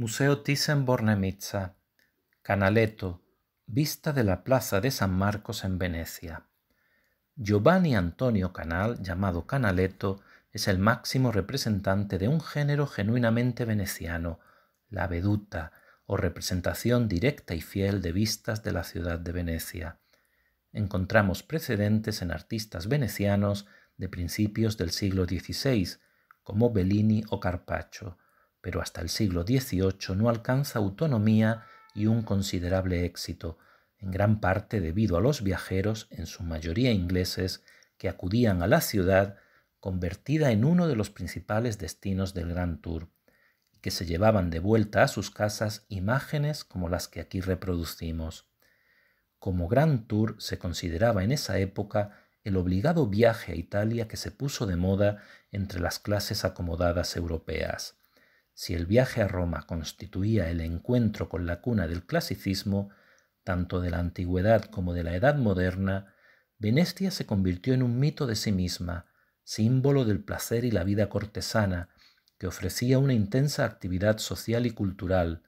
Museo Thyssen-Bornemisza, Canaletto, vista de la plaza de San Marcos en Venecia. Giovanni Antonio Canal, llamado Canaletto, es el máximo representante de un género genuinamente veneciano, la veduta, o representación directa y fiel de vistas de la ciudad de Venecia. Encontramos precedentes en artistas venecianos de principios del siglo XVI, como Bellini o Carpaccio, pero hasta el siglo XVIII no alcanza autonomía y un considerable éxito, en gran parte debido a los viajeros, en su mayoría ingleses, que acudían a la ciudad, convertida en uno de los principales destinos del Gran Tour, y que se llevaban de vuelta a sus casas imágenes como las que aquí reproducimos. Como Gran Tour se consideraba en esa época el obligado viaje a Italia que se puso de moda entre las clases acomodadas europeas. Si el viaje a Roma constituía el encuentro con la cuna del clasicismo, tanto de la antigüedad como de la edad moderna, Venestia se convirtió en un mito de sí misma, símbolo del placer y la vida cortesana, que ofrecía una intensa actividad social y cultural,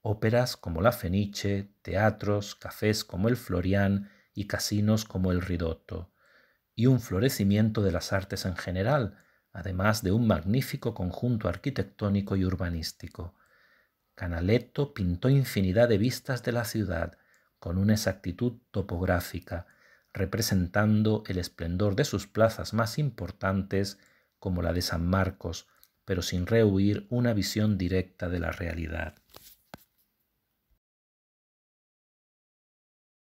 óperas como la Fenice, teatros, cafés como el Florian y casinos como el Ridotto, y un florecimiento de las artes en general, además de un magnífico conjunto arquitectónico y urbanístico. Canaletto pintó infinidad de vistas de la ciudad con una exactitud topográfica, representando el esplendor de sus plazas más importantes, como la de San Marcos, pero sin rehuir una visión directa de la realidad.